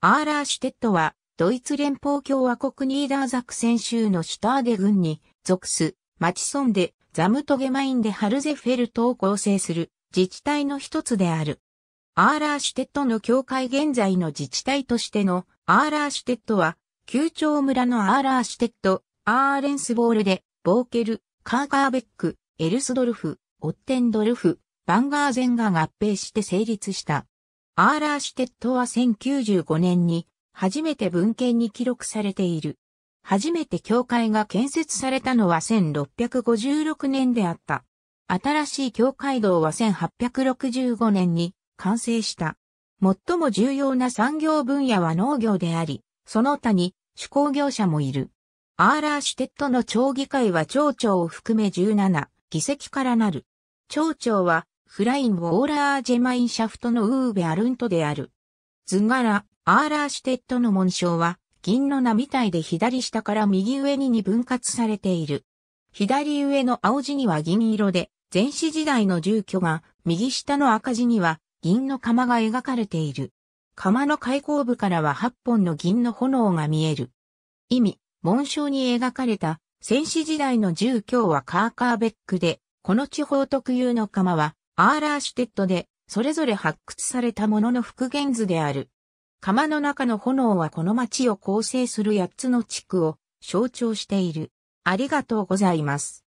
アーラーシュテットは、ドイツ連邦共和国ニーダーザクセン州のシュターデ郡に属す、マチソンで、ザムトゲマインでハルゼフェルトを構成する自治体の一つである。アーラーシュテットの境界現在の自治体としてのアーラーシュテットは、旧町村のアーラーシュテット、アーレンスボールで、ボーケル、カーカーベック、エルスドルフ、オッテンドルフ、バンガーゼンが合併して成立した。アーラーシテッドは1095年に初めて文献に記録されている。初めて教会が建設されたのは1656年であった。新しい教会堂は1865年に完成した。最も重要な産業分野は農業であり、その他に手工業者もいる。アーラーシテッドの町議会は町長を含め17議席からなる。町長はフライン・ウォーラー・ジェマイン・シャフトのウーベ・アルントである。図柄、アーラーシュテッドの紋章は、銀の名みたいで左下から右上にに分割されている。左上の青地には銀色で、前史時代の住居が、右下の赤字には、銀の釜が描かれている。釜の開口部からは8本の銀の炎が見える。意味、紋章に描かれた、戦士時代の住居はカーカーベックで、この地方特有の釜は、アーラーシュテッドで、それぞれ発掘されたものの復元図である。釜の中の炎はこの町を構成する8つの地区を象徴している。ありがとうございます。